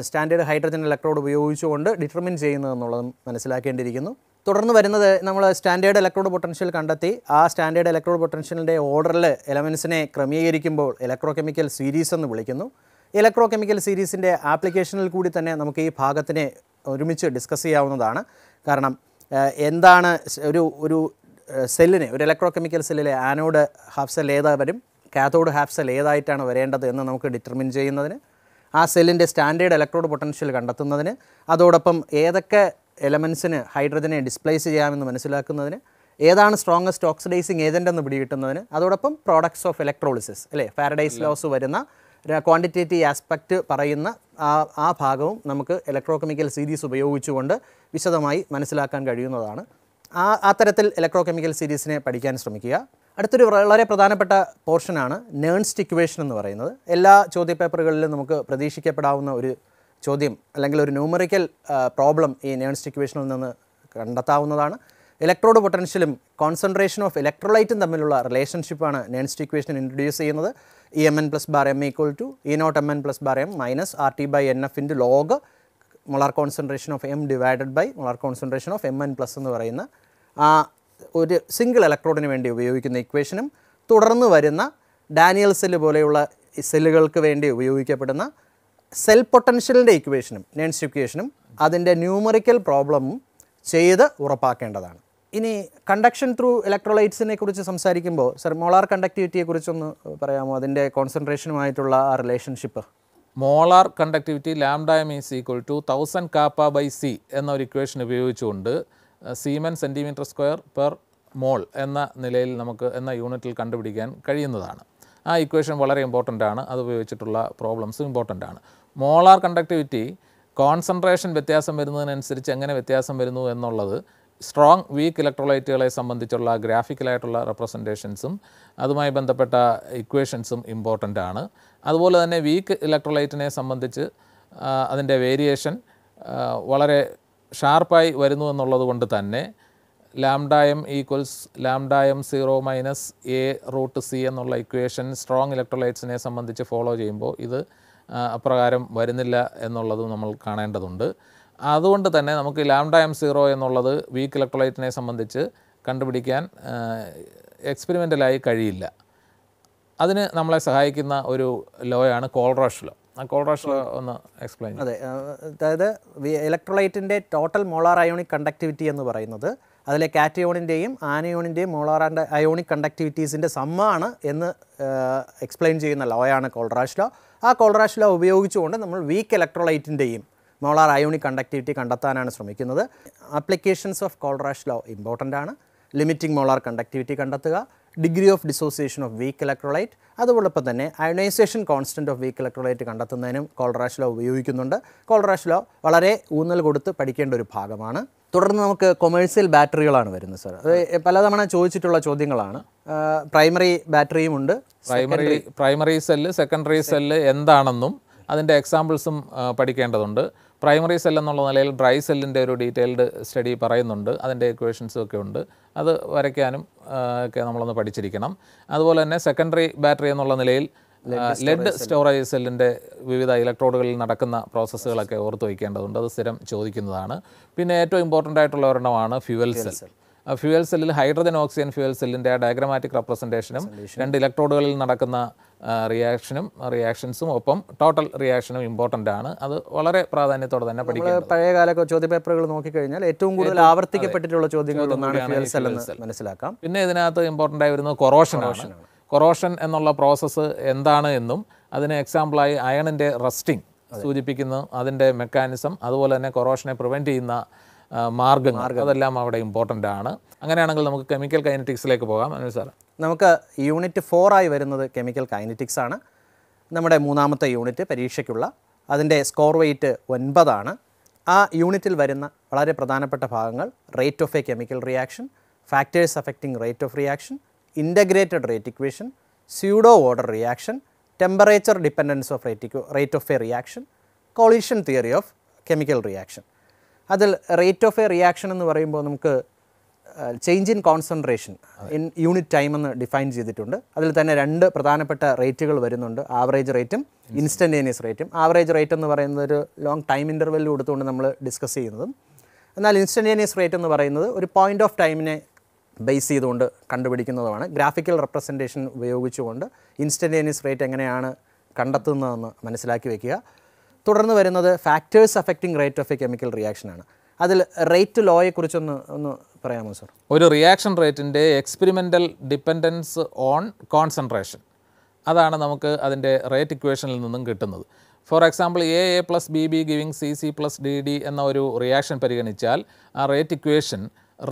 സ്റ്റാൻഡേർഡ് ഹൈഡ്രജൻ ഇലക്ട്രോഡ് ഉപയോഗിച്ചുകൊണ്ട് ഡിറ്റർമിൻ ചെയ്യുന്നതെന്നുള്ളതും മനസ്സിലാക്കേണ്ടിയിരിക്കുന്നു തുടർന്ന് വരുന്നത് നമ്മൾ സ്റ്റാൻഡേർഡ് ഇലക്ട്രോഡ് പൊട്ടൻഷ്യൽ കണ്ടെത്തി ആ സ്റ്റാൻഡേർഡ് ഇലക്ട്രോഡ് പൊട്ടൻഷ്യലിൻ്റെ ഓർഡറിൽ എലമെൻസിനെ ക്രമീകരിക്കുമ്പോൾ ഇലക്ട്രോ കെമിക്കൽ സീരീസ് എന്ന് വിളിക്കുന്നു ഇലക്ട്രോ കെമിക്കൽ സീരീസിൻ്റെ ആപ്ലിക്കേഷനിൽ കൂടി തന്നെ നമുക്ക് ഈ ഭാഗത്തിനെ ഒരുമിച്ച് ഡിസ്കസ് ചെയ്യാവുന്നതാണ് കാരണം എന്താണ് ഒരു ഒരു സെല്ലിനെ ഒരു ഇലക്ട്രോ കെമിക്കൽ സെല്ലിലെ ആനോഡ് ഹാഫ് സെൽ ഏതാ വരും കാത്തോഡ് ഹാഫ് സെൽ ഏതായിട്ടാണ് വരേണ്ടത് എന്ന് നമുക്ക് ഡിറ്റർമിൻ ചെയ്യുന്നതിന് ആ സെല്ലിൻ്റെ സ്റ്റാൻഡേർഡ് ഇലക്ട്രോഡ് പൊട്ടൻഷ്യൽ കണ്ടെത്തുന്നതിന് അതോടൊപ്പം ഏതൊക്കെ എലമെൻസിന് ഹൈഡ്രജനെ ഡിസ്പ്ലേസ് ചെയ്യാമെന്ന് മനസ്സിലാക്കുന്നതിന് ഏതാണ് സ്ട്രോങ്ങസ്റ്റ് ഓക്സിഡൈസിങ് ഏജൻ്റെന്ന് പിടികിട്ടുന്നതിന് അതോടൊപ്പം പ്രോഡക്ട്സ് ഓഫ് ഇലക്ട്രോളിസിസ് അല്ലേ ഫാരഡൈസ് ലോസ് വരുന്ന ക്വാണ്ടിറ്റേറ്റീവ് ആസ്പെക്റ്റ് പറയുന്ന ആ ഭാഗവും നമുക്ക് ഇലക്ട്രോ കെമിക്കൽ സീരീസ് ഉപയോഗിച്ചുകൊണ്ട് വിശദമായി മനസ്സിലാക്കാൻ കഴിയുന്നതാണ് ആ അത്തരത്തിൽ ഇലക്ട്രോ കെമിക്കൽ സീരീസിനെ പഠിക്കാൻ ശ്രമിക്കുക അടുത്തൊരു വളരെ പ്രധാനപ്പെട്ട പോർഷനാണ് നേൺസ്റ്റ് ഇക്വേഷൻ എന്ന് പറയുന്നത് എല്ലാ ചോദ്യപേപ്പറുകളിലും നമുക്ക് പ്രതീക്ഷിക്കപ്പെടാവുന്ന ഒരു ചോദ്യം അല്ലെങ്കിൽ ഒരു ന്യൂമറിക്കൽ പ്രോബ്ലം ഈ നേൺസ്റ്റ് ഇക്വേഷനിൽ നിന്ന് കണ്ടെത്താവുന്നതാണ് ഇലക്ട്രോഡ് പൊട്ടൻഷ്യലും കോൺസെൻട്രേഷൻ ഓഫ് ഇലക്ട്രോലൈറ്റും തമ്മിലുള്ള റിലേഷൻഷിപ്പാണ് നേൺസ്റ്റിക്വേഷൻ ഇക്വേഷൻ ഇൻട്രൊഡ്യൂസ് ചെയ്യുന്നത് E M N plus bar M equal to E naught M N plus bar M minus R T by N F into log molar concentration of M divided by molar concentration of M N plus എന്ന് പറയുന്ന ആ ഒരു single ഇലക്ട്രോഡിന് വേണ്ടി ഉപയോഗിക്കുന്ന ഇക്വേഷനും തുടർന്ന് വരുന്ന Daniel cell പോലെയുള്ള സെല്ലുകൾക്ക് വേണ്ടി ഉപയോഗിക്കപ്പെടുന്ന സെൽ പൊട്ടൻഷ്യലിൻ്റെ ഇക്വേഷനും നെൻസ് അതിൻ്റെ ന്യൂമറിക്കൽ പ്രോബ്ലമും ചെയ്ത് ഉറപ്പാക്കേണ്ടതാണ് ഇനി കണ്ടക്ഷൻ ത്രൂ ഇലക്ട്രോലൈറ്റ്സിനെ കുറിച്ച് സംസാരിക്കുമ്പോൾ സർ മോളാർ കണ്ടക്ടിവിറ്റിയെ കുറിച്ചൊന്ന് പറയാമോ അതിൻ്റെ കോൺസെൻട്രേഷനുമായിട്ടുള്ള ആ relationship molar conductivity lambda is equal to thousand kappa by C എന്ന ഒരു ഇക്വേഷൻ ഉപയോഗിച്ചുകൊണ്ട് siemens centimetre square per mole എന്ന നിലയിൽ നമുക്ക് എന്ന യൂണിറ്റിൽ കണ്ടുപിടിക്കാൻ കഴിയുന്നതാണ് ആ ഇക്വേഷൻ വളരെ ഇമ്പോർട്ടൻ്റ് ആണ് അത് ഉപയോഗിച്ചിട്ടുള്ള പ്രോബ്ലംസ് ഇമ്പോർട്ടൻ്റ് ആണ് മോളാർ കണ്ടക്ടിവിറ്റി കോൺസെൻട്രേഷൻ വ്യത്യാസം വരുന്നതിനനുസരിച്ച് എങ്ങനെ വ്യത്യാസം വരുന്നു എന്നുള്ളത് സ്ട്രോങ് വീക്ക് ഇലക്ട്രോലൈറ്റുകളെ സംബന്ധിച്ചുള്ള ഗ്രാഫിക്കലായിട്ടുള്ള റെപ്രസെൻറ്റേഷൻസും അതുമായി ബന്ധപ്പെട്ട ഇക്വേഷൻസും ഇമ്പോർട്ടൻ്റ് ആണ് അതുപോലെ തന്നെ വീക്ക് ഇലക്ട്രോലൈറ്റിനെ സംബന്ധിച്ച് അതിൻ്റെ വേരിയേഷൻ വളരെ ഷാർപ്പായി വരുന്നു എന്നുള്ളത് കൊണ്ട് തന്നെ lambda M equals lambda M zero minus A root C എന്നുള്ള ഇക്വേഷൻ സ്ട്രോങ് ഇലക്ട്രോലൈറ്റ്സിനെ സംബന്ധിച്ച് ഫോളോ ചെയ്യുമ്പോൾ ഇത് അപ്രകാരം വരുന്നില്ല എന്നുള്ളതും നമ്മൾ കാണേണ്ടതുണ്ട് അതുകൊണ്ട് തന്നെ നമുക്ക് ലാംഡ എം സീറോ എന്നുള്ളത് വീക്ക് ഇലക്ട്രോലൈറ്റിനെ സംബന്ധിച്ച് കണ്ടുപിടിക്കാൻ എക്സ്പെരിമെൻ്റലായി കഴിയില്ല അതിന് നമ്മളെ സഹായിക്കുന്ന ഒരു ലോയാണ് കോൾറാഷ് ലോ ആ കോൾറാഷ് ലോ ഒന്ന് എക്സ്പ്ലെയിൻ അതെ അതായത് ഇലക്ട്രോലൈറ്റിൻ്റെ ടോട്ടൽ മോളാർ അയോണിക് കണ്ടക്ടിവിറ്റി എന്ന് പറയുന്നത് അതിലെ കാറ്റയോണിൻ്റെയും ആനയോണിൻ്റെയും മോളാർ ആൻഡ് അയോണിക് കണ്ടക്ടിവിറ്റീസിൻ്റെ സമ്മാണ് എന്ന് എക്സ്പ്ലെയിൻ ചെയ്യുന്ന ലോയാണ് കോൾറാഷ് ലോ ആ കോൾറാഷ് ലോ ഉപയോഗിച്ചുകൊണ്ട് നമ്മൾ വീക്ക് ഇലക്ട്രോലൈറ്റിൻ്റെയും മോളാർ അയോണിക് കണ്ടക്ടിവിറ്റി കണ്ടെത്താനാണ് ശ്രമിക്കുന്നത് applications of Kohlrausch law important ആണ് ലിമിറ്റിംഗ് മോളാർ കണ്ടക്ടിവിറ്റി കണ്ടെത്തുക degree of dissociation of weak electrolyte അതോടൊപ്പം തന്നെ ionisation constant of weak electrolyte കണ്ടെത്തുന്നതിനും കോൾറാഷ് ലോ ഉപയോഗിക്കുന്നുണ്ട് കോൾറാഷ് ലോ വളരെ ഊന്നൽ കൊടുത്ത് പഠിക്കേണ്ട ഒരു ഭാഗമാണ് തുടർന്ന് നമുക്ക് കൊമേഴ്സ്യൽ ബാറ്ററികളാണ് വരുന്നത് സർ അത് പലതവണ ചോദിച്ചിട്ടുള്ള ചോദ്യങ്ങളാണ് പ്രൈമറി ബാറ്ററിയും ഉണ്ട് primary primary cell secondary cell എന്താണെന്നും അതിൻ്റെ എക്സാമ്പിൾസും പഠിക്കേണ്ടതുണ്ട് പ്രൈമറി സെൽ എന്നുള്ള നിലയിൽ ഡ്രൈ സെല്ലിൻ്റെ ഒരു ഡീറ്റെയിൽഡ് സ്റ്റഡി പറയുന്നുണ്ട് അതിൻ്റെ ഇക്വേഷൻസും ഒക്കെ ഉണ്ട് അത് വരയ്ക്കാനും ഒക്കെ നമ്മളൊന്ന് പഠിച്ചിരിക്കണം അതുപോലെ തന്നെ സെക്കൻഡറി ബാറ്ററി എന്നുള്ള നിലയിൽ ലെഡ് സ്റ്റോറേജ് സെല്ലിൻ്റെ വിവിധ ഇലക്ട്രോഡുകളിൽ നടക്കുന്ന പ്രോസസ്സുകളൊക്കെ ഓർത്ത് വയ്ക്കേണ്ടതുണ്ട് അത് സ്ഥിരം ചോദിക്കുന്നതാണ് പിന്നെ ഏറ്റവും ഇമ്പോർട്ടൻ്റ് ആയിട്ടുള്ള ഒരെണ്ണമാണ് ഫ്യുവൽ സെൽ ഫ്യൂവൽ സെല്ലിൽ ഹൈഡ്രജൻ ഓക്സിജൻ ഫ്യൂവൽ സെല്ലിൻ്റെ ഡയഗ്രമാറ്റിക് റെപ്രസെൻറ്റേഷനും രണ്ട് ഇലക്ട്രോഡുകളിൽ നടക്കുന്ന റിയാക്ഷനും റിയാക്ഷൻസും ഒപ്പം ടോട്ടൽ റിയാക്ഷനും ഇമ്പോർട്ടൻ്റ് ആണ് അത് വളരെ പ്രാധാന്യത്തോടെ തന്നെ പഠിക്കുക പഴയകാല ചോദ്യപേപ്പറുകൾ പേപ്പറുകൾ നോക്കിക്കഴിഞ്ഞാൽ ഏറ്റവും കൂടുതൽ ആവർത്തിക്കപ്പെട്ടിട്ടുള്ള ചോദ്യങ്ങൾ മനസ്സിലാക്കാം പിന്നെ ഇതിനകത്ത് ഇമ്പോർട്ടൻ്റ് ആയി വരുന്നത് കൊറോഷനാണ് കൊറോഷൻ എന്നുള്ള പ്രോസസ്സ് എന്താണ് എന്നും അതിന് എക്സാമ്പിളായി അയണിൻ്റെ റസ്റ്റിംഗ് സൂചിപ്പിക്കുന്നു അതിൻ്റെ മെക്കാനിസം അതുപോലെ തന്നെ കൊറോഷനെ പ്രിവെൻറ്റ് ചെയ്യുന്ന മാർഗങ്ങൾ അതെല്ലാം അവിടെ ഇമ്പോർട്ടൻ്റ് ആണ് അങ്ങനെയാണെങ്കിൽ നമുക്ക് കെമിക്കൽ കൈനറ്റിക്സിലേക്ക് പോകാം അനു സാർ നമുക്ക് യൂണിറ്റ് ആയി വരുന്നത് കെമിക്കൽ കൈനറ്റിക്സ് ആണ് നമ്മുടെ മൂന്നാമത്തെ യൂണിറ്റ് പരീക്ഷയ്ക്കുള്ള അതിൻ്റെ സ്കോർ വെയിറ്റ് ഒൻപതാണ് ആ യൂണിറ്റിൽ വരുന്ന വളരെ പ്രധാനപ്പെട്ട ഭാഗങ്ങൾ rate of a chemical reaction factors affecting rate of reaction integrated rate equation pseudo order reaction temperature dependence of rate rate of a reaction collision theory of chemical reaction അതിൽ rate of a reaction എന്ന് പറയുമ്പോൾ നമുക്ക് change in concentration in unit time എന്ന് define ചെയ്തിട്ടുണ്ട് അതിൽ തന്നെ രണ്ട് പ്രധാനപ്പെട്ട റേറ്റുകൾ വരുന്നുണ്ട് ആവറേജ് റേറ്റും ഇൻസ്റ്റൻറ്റേനിയസ് റേറ്റും ആവറേജ് റേറ്റ് എന്ന് പറയുന്നത് ഒരു ലോങ് ടൈം ഇൻ്റർവെല്ലിൽ കൊടുത്തുകൊണ്ട് നമ്മൾ ഡിസ്കസ് ചെയ്യുന്നതും എന്നാൽ ഇൻസ്റ്റൻറ്റേനിയസ് റേറ്റ് എന്ന് പറയുന്നത് ഒരു പോയിൻ്റ് ഓഫ് ടൈമിനെ ബേസ് ചെയ്തുകൊണ്ട് കണ്ടുപിടിക്കുന്നതുമാണ് ഗ്രാഫിക്കൽ റെപ്രസെൻറ്റേഷൻ ഉപയോഗിച്ചുകൊണ്ട് ഇൻസ്റ്റൻറ്റേനിയസ് റേറ്റ് എങ്ങനെയാണ് കണ്ടെത്തുന്നതെന്ന് മനസ്സിലാക്കി വയ്ക്കുക തുടർന്ന് വരുന്നത് factors affecting rate of a chemical reaction ആണ് അതിൽ റേറ്റ് ലോയെക്കുറിച്ചൊന്ന് ഒന്ന് പറയാമോ സർ ഒരു റിയാക്ഷൻ റേറ്റിൻ്റെ എക്സ്പെരിമെൻ്റൽ ഡിപ്പെൻഡൻസ് ഓൺ കോൺസെൻട്രേഷൻ അതാണ് നമുക്ക് അതിൻ്റെ റേറ്റ് ഇക്വേഷനിൽ നിന്നും കിട്ടുന്നത് for example a A plus b B giving c C plus d D എന്ന ഒരു റിയാക്ഷൻ പരിഗണിച്ചാൽ ആ rate equation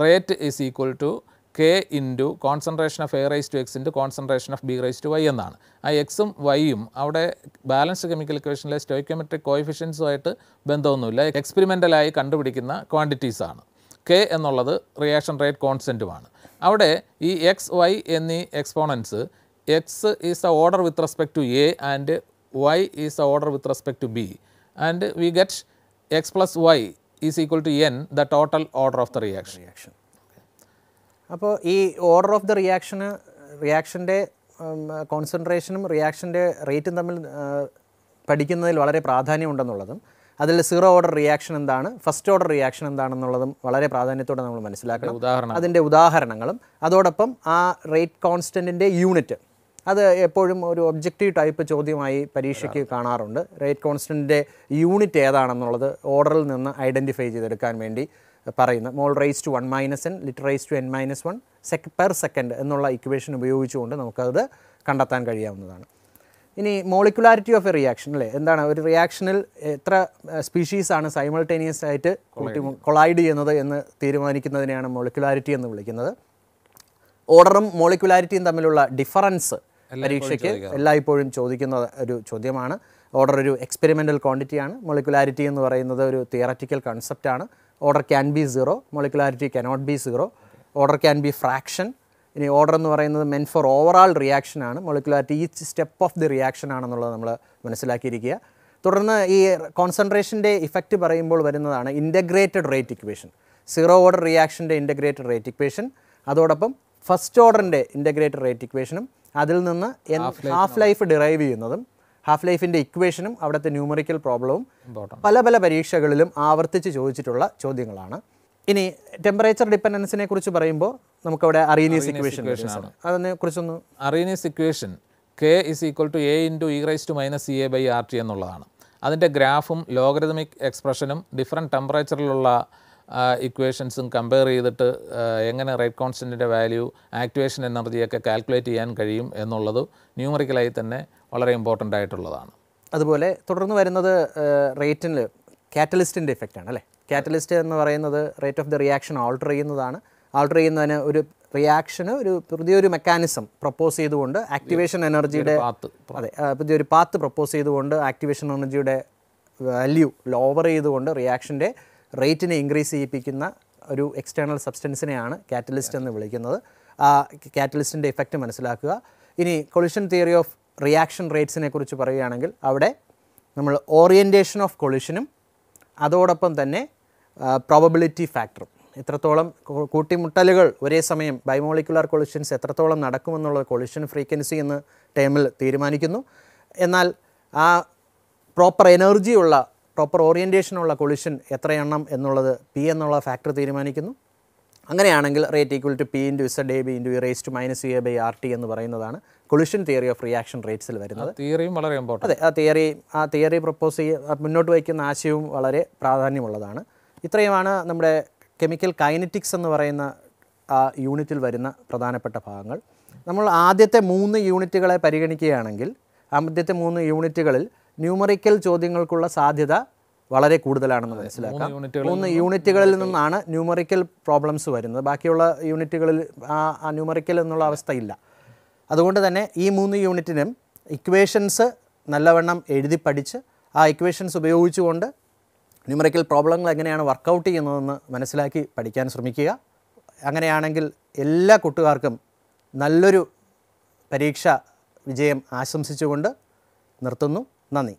rate is equal to k into concentration of A raise to x into concentration of B raise to y എന്നാണ് ആ എക്സും വൈയും അവിടെ balanced chemical ഇക്വേഷനിലെ സ്റ്റോയ്ക്കോമെട്രിക് കോയിഫിഷ്യൻസുമായിട്ട് ബന്ധമൊന്നുമില്ല എക്സ്പെരിമെൻ്റലായി കണ്ടുപിടിക്കുന്ന ക്വാണ്ടിറ്റീസാണ് കെ എന്നുള്ളത് റിയാക്ഷൻ റേറ്റ് കോൺസെൻറ്റുമാണ് അവിടെ ഈ എക്സ് വൈ എന്നീ exponents x is a order with respect to A and y is a order with respect to B and we get x plus y is equal to n the total order of the reaction reaction അപ്പോൾ ഈ order of the റിയാക്ഷന് റിയാക്ഷൻ്റെ കോൺസെൻട്രേഷനും റിയാക്ഷൻ്റെ റേറ്റും തമ്മിൽ പഠിക്കുന്നതിൽ വളരെ പ്രാധാന്യമുണ്ടെന്നുള്ളതും അതിൽ സീറോ ഓർഡർ റിയാക്ഷൻ എന്താണ് ഫസ്റ്റ് ഓർഡർ റിയാക്ഷൻ എന്താണെന്നുള്ളതും വളരെ പ്രാധാന്യത്തോടെ നമ്മൾ മനസ്സിലാക്കണം ഉദാഹരണം അതിൻ്റെ ഉദാഹരണങ്ങളും അതോടൊപ്പം ആ റേറ്റ് കോൺസ്റ്റൻറ്റിൻ്റെ യൂണിറ്റ് അത് എപ്പോഴും ഒരു ഒബ്ജക്റ്റീവ് ടൈപ്പ് ചോദ്യമായി പരീക്ഷയ്ക്ക് കാണാറുണ്ട് റേറ്റ് കോൺസ്റ്റൻറ്റിൻ്റെ യൂണിറ്റ് ഏതാണെന്നുള്ളത് ഓർഡറിൽ നിന്ന് ഐഡൻറ്റിഫൈ ചെയ്തെടുക്കാൻ വേണ്ടി പറയുന്നത് mol raise to one minus n litre raise to n minus one sec per second എന്നുള്ള ഇക്വേഷൻ ഉപയോഗിച്ചുകൊണ്ട് നമുക്കത് കണ്ടെത്താൻ കഴിയാവുന്നതാണ് ഇനി മോളിക്കുലാരിറ്റി ഓഫ് എ റിയാക്ഷൻ അല്ലേ എന്താണ് ഒരു റിയാക്ഷനിൽ എത്ര സ്പീഷീസാണ് സൈമൾട്ടേനിയസ് ആയിട്ട് കൂട്ടി കൊളൈഡ് ചെയ്യുന്നത് എന്ന് തീരുമാനിക്കുന്നതിനെയാണ് മോളിക്കുലാരിറ്റി എന്ന് വിളിക്കുന്നത് ഓർഡറും മോളിക്കുലാരിറ്റിയും തമ്മിലുള്ള ഡിഫറൻസ് പരീക്ഷയ്ക്ക് എല്ലായ്പ്പോഴും ചോദിക്കുന്ന ഒരു ചോദ്യമാണ് ഓർഡർ ഒരു എക്സ്പെരിമെൻ്റൽ ക്വാണ്ടിറ്റിയാണ് മോളിക്കുലാരിറ്റി എന്ന് പറയുന്നത് ഒരു തിയററ്റിക്കൽ കൺസെപ്റ്റാണ് order can be zero molecularity cannot be zero order can be fraction ഇനി ഓർഡർ എന്ന് പറയുന്നത് മെൻ ഫോർ ഓവറാൾ റിയാക്ഷൻ ആണ് molecularity each step of the reaction ആണെന്നുള്ളത് നമ്മൾ മനസ്സിലാക്കിയിരിക്കുക തുടർന്ന് ഈ കോൺസെൻട്രേഷൻ്റെ ഇഫക്റ്റ് പറയുമ്പോൾ വരുന്നതാണ് integrated rate equation zero order റിയാക്ഷൻ്റെ ഇൻ്റഗ്രേറ്റഡ് റേറ്റ് ഇക്വേഷൻ അതോടൊപ്പം ഫസ്റ്റ് ഓർഡറിൻ്റെ ഇൻ്റഗ്രേറ്റഡ് റേറ്റ് ഇക്വേഷനും അതിൽ നിന്ന് ഹാഫ് ലൈഫ് ഡിറൈവ് ചെയ്യുന്നതും ഹാഫ് ലൈഫിൻ്റെ ഇക്വേഷനും അവിടുത്തെ ന്യൂമറിക്കൽ പ്രോബ്ലവും പല പല പരീക്ഷകളിലും ആവർത്തിച്ച് ചോദിച്ചിട്ടുള്ള ചോദ്യങ്ങളാണ് ഇനി ടെമ്പറേച്ചർ ഡിപ്പെൻഡൻസിനെ കുറിച്ച് പറയുമ്പോൾ നമുക്കവിടെ അറീനീസ് ഇക്വേഷൻ അതിനെ കുറിച്ചൊന്ന് Arrhenius equation k is equal to A into e raise to minus C A by R T എന്നുള്ളതാണ് അതിൻ്റെ ഗ്രാഫും ലോഗരിതമിക് എക്സ്പ്രഷനും ഡിഫറെൻറ്റ് ടെമ്പറേച്ചറിലുള്ള ഇക്വേഷൻസും കമ്പയർ ചെയ്തിട്ട് എങ്ങനെ റേറ്റ് കോൺസ്റ്റൻറ്റിൻ്റെ വാല്യൂ ആക്ടിവേഷൻ എനർജിയൊക്കെ കാൽക്കുലേറ്റ് ചെയ്യാൻ കഴിയും എന്നുള്ളത് ന്യൂമറിക്കലായി തന്നെ വളരെ ഇമ്പോർട്ടൻ്റ് ആയിട്ടുള്ളതാണ് അതുപോലെ തുടർന്ന് വരുന്നത് റേറ്റിന് കാറ്റലിസ്റ്റിൻ്റെ ഇഫക്റ്റാണ് അല്ലേ കാറ്റലിസ്റ്റ് എന്ന് പറയുന്നത് rate of the reaction alter ചെയ്യുന്നതാണ് ആൾട്ടർ ചെയ്യുന്നതിന് ഒരു റിയാക്ഷന് ഒരു പുതിയൊരു മെക്കാനിസം പ്രപ്പോസ് ചെയ്തുകൊണ്ട് ആക്ടിവേഷൻ എനർജിയുടെ അതെ പുതിയൊരു പാത്ത് പ്രപ്പോസ് ചെയ്തുകൊണ്ട് ആക്ടിവേഷൻ എനർജിയുടെ വാല്യൂ ലോവർ ചെയ്തുകൊണ്ട് റിയാക്ഷൻ്റെ റേറ്റിനെ ഇൻക്രീസ് ചെയ്യിപ്പിക്കുന്ന ഒരു എക്സ്റ്റേണൽ സബ്സ്റ്റൻസിനെയാണ് കാറ്റലിസ്റ്റ് എന്ന് വിളിക്കുന്നത് ആ കാറ്റലിസ്റ്റിൻ്റെ ഇഫക്റ്റ് മനസ്സിലാക്കുക ഇനി കൊളിഷൻ തിയറി ഓഫ് റിയാക്ഷൻ റേറ്റ്സിനെ കുറിച്ച് പറയുകയാണെങ്കിൽ അവിടെ നമ്മൾ ഓറിയൻറ്റേഷൻ ഓഫ് കൊളിഷനും അതോടൊപ്പം തന്നെ പ്രോബബിലിറ്റി ഫാക്ടറും എത്രത്തോളം കൂട്ടിമുട്ടലുകൾ ഒരേ സമയം ബയോമോളിക്കുലർ കൊളിഷൻസ് എത്രത്തോളം നടക്കുമെന്നുള്ള കൊളിഷൻ ഫ്രീക്വൻസി എന്ന ടേമിൽ തീരുമാനിക്കുന്നു എന്നാൽ ആ പ്രോപ്പർ എനർജിയുള്ള പ്രോപ്പർ ഓറിയൻറ്റേഷനുള്ള കൊളിഷൻ എത്രയെണ്ണം എന്നുള്ളത് പി എന്നുള്ള ഫാക്ടർ തീരുമാനിക്കുന്നു അങ്ങനെയാണെങ്കിൽ rate equal to P into Z A B into raise to minus A by R T എന്ന് പറയുന്നതാണ് കൊളിഷൻ തിയറി ഓഫ് റിയാക്ഷൻ റേറ്റ്സിൽ വരുന്നത് തിയറിയും വളരെ ഇമ്പോർട്ടൻ്റ് അതെ ആ തിയറി ആ തിയറി പ്രപ്പോസ് ചെയ്യുക മുന്നോട്ട് വയ്ക്കുന്ന ആശയവും വളരെ പ്രാധാന്യമുള്ളതാണ് ഇത്രയുമാണ് നമ്മുടെ കെമിക്കൽ കൈനറ്റിക്സ് എന്ന് പറയുന്ന ആ യൂണിറ്റിൽ വരുന്ന പ്രധാനപ്പെട്ട ഭാഗങ്ങൾ നമ്മൾ ആദ്യത്തെ മൂന്ന് യൂണിറ്റുകളെ പരിഗണിക്കുകയാണെങ്കിൽ ആദ്യത്തെ മൂന്ന് യൂണിറ്റുകളിൽ ന്യൂമറിക്കൽ ചോദ്യങ്ങൾക്കുള്ള സാധ്യത വളരെ കൂടുതലാണെന്ന് മനസ്സിലാക്കാം മൂന്ന് യൂണിറ്റുകളിൽ നിന്നാണ് ന്യൂമറിക്കൽ പ്രോബ്ലംസ് വരുന്നത് ബാക്കിയുള്ള യൂണിറ്റുകളിൽ ആ ന്യൂമറിക്കൽ എന്നുള്ള അവസ്ഥയില്ല അതുകൊണ്ട് തന്നെ ഈ മൂന്ന് യൂണിറ്റിനും ഇക്വേഷൻസ് നല്ലവണ്ണം എഴുതി പഠിച്ച് ആ ഇക്വേഷൻസ് ഉപയോഗിച്ചുകൊണ്ട് ന്യൂമറിക്കൽ പ്രോബ്ലങ്ങൾ എങ്ങനെയാണ് വർക്കൗട്ട് ചെയ്യുന്നതെന്ന് മനസ്സിലാക്കി പഠിക്കാൻ ശ്രമിക്കുക അങ്ങനെയാണെങ്കിൽ എല്ലാ കൂട്ടുകാർക്കും നല്ലൊരു പരീക്ഷ വിജയം ആശംസിച്ചുകൊണ്ട് നിർത്തുന്നു നന്ദി